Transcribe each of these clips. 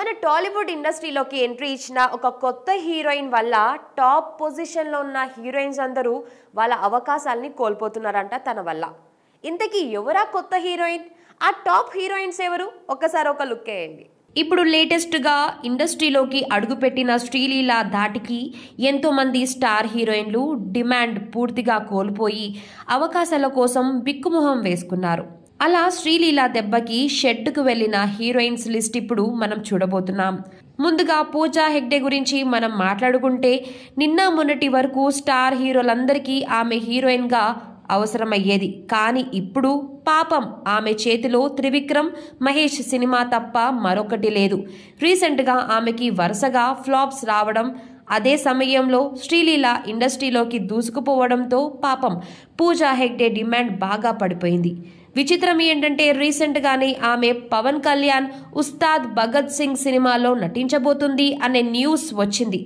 మన టాలీవుడ్ ఇండస్ట్రీలోకి ఎంట్రీ ఇచ్చిన ఒక కొత్త హీరోయిన్ వల్ల టాప్ పొజిషన్లో ఉన్న హీరోయిన్స్ అందరూ వాళ్ళ అవకాశాలని కోల్పోతున్నారంట తన వల్ల ఇంతకీ ఎవరా కొత్త హీరోయిన్ ఆ టాప్ హీరోయిన్స్ ఎవరు ఒకసారి ఒక లుక్ వేయండి ఇప్పుడు లేటెస్ట్గా ఇండస్ట్రీలోకి అడుగుపెట్టిన శ్రీలీల ధాటికి ఎంతోమంది స్టార్ హీరోయిన్లు డిమాండ్ పూర్తిగా కోల్పోయి అవకాశాల కోసం బిక్కుమొహం వేసుకున్నారు అలా శ్రీలీలా దెబ్బకి షెడ్కు వెళ్ళిన హీరోయిన్స్ లిస్ట్ ఇప్పుడు మనం చూడబోతున్నాం ముందుగా పూజా హెగ్డే గురించి మనం మాట్లాడుకుంటే నిన్న మొన్నటి వరకు స్టార్ హీరోలందరికీ ఆమె హీరోయిన్గా అవసరమయ్యేది కానీ ఇప్పుడు పాపం ఆమె చేతిలో త్రివిక్రమ్ మహేష్ సినిమా తప్ప మరొకటి లేదు రీసెంట్గా ఆమెకి వరుసగా ఫ్లాప్స్ రావడం అదే సమయంలో శ్రీలీల ఇండస్ట్రీలోకి దూసుకుపోవడంతో పాపం పూజా హెగ్డే డిమాండ్ బాగా పడిపోయింది విచిత్రం ఏంటంటే రీసెంట్గానే ఆమె పవన్ కళ్యాణ్ ఉస్తాద్ భగత్ సింగ్ సినిమాలో నటించబోతుంది అనే న్యూస్ వచ్చింది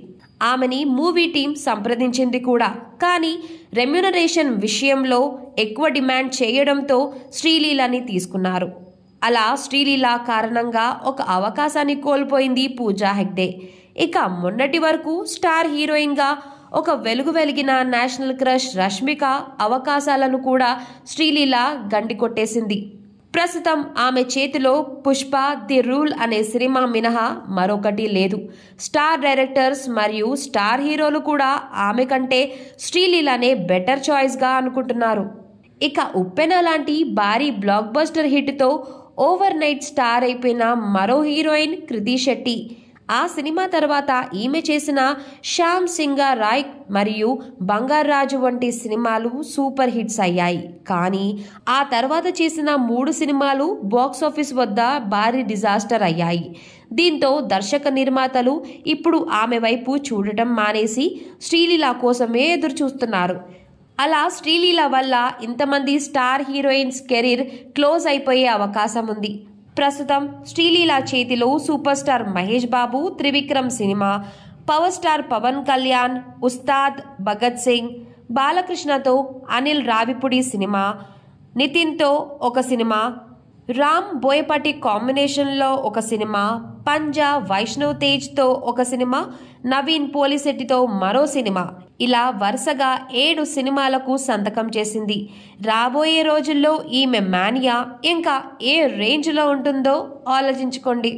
ఆమెని మూవీ టీం సంప్రదించింది కూడా కానీ రెమ్యునరేషన్ విషయంలో ఎక్కువ డిమాండ్ చేయడంతో శ్రీలీలని తీసుకున్నారు అలా శ్రీలీల కారణంగా ఒక అవకాశాన్ని కోల్పోయింది పూజా హెగ్డే ఇక మొన్నటి వరకు స్టార్ హీరోయిన్గా ఒక వెలుగు వెలిగిన నేషనల్ క్రష్ రష్మిక అవకాశాలను కూడా శ్రీలీల గండి కొట్టేసింది ప్రస్తుతం ఆమె చేతిలో పుష్ప ది రూల్ అనే సినిమా మినహా మరొకటి లేదు స్టార్ డైరెక్టర్స్ మరియు స్టార్ హీరోలు కూడా ఆమె కంటే శ్రీలీలనే బెటర్ చాయిస్గా అనుకుంటున్నారు ఇక ఉప్పెన లాంటి భారీ బ్లాక్ బస్టర్ హిట్తో ఓవర్ నైట్ స్టార్ అయిపోయిన మరో హీరోయిన్ కృతి శెట్టి ఆ సినిమా తర్వాత ఈమె చేసిన శ్యామ్ సింగా రాయ్ మరియు బంగారాజు వంటి సినిమాలు సూపర్ హిట్స్ అయ్యాయి కానీ ఆ తర్వాత చేసిన మూడు సినిమాలు బాక్సాఫీస్ వద్ద భారీ డిజాస్టర్ అయ్యాయి దీంతో దర్శక నిర్మాతలు ఇప్పుడు ఆమె వైపు చూడటం మానేసి శ్రీలీల కోసమే ఎదురు చూస్తున్నారు అలా శ్రీలీల వల్ల ఇంతమంది స్టార్ హీరోయిన్స్ కెరీర్ క్లోజ్ అయిపోయే అవకాశం ఉంది ప్రస్తుతం శ్రీలీల చేతిలో సూపర్ స్టార్ మహేష్ బాబు త్రివిక్రమ్ సినిమా పవర్ స్టార్ పవన్ కళ్యాణ్ ఉస్తాద్ భగత్ సింగ్ బాలకృష్ణతో అనిల్ రావిపుడి సినిమా నితిన్తో ఒక సినిమా రామ్ బోయపాటి కాంబినేషన్లో ఒక సినిమా పంజా వైష్ణవ్ తేజ్తో ఒక సినిమా నవీన్ పోలిశెట్టితో మరో సినిమా ఇలా వరుసగా ఏడు సినిమాలకు సంతకం చేసింది రాబోయే రోజుల్లో ఈమె మానియా ఇంకా ఏ రేంజ్లో ఉంటుందో ఆలోచించుకోండి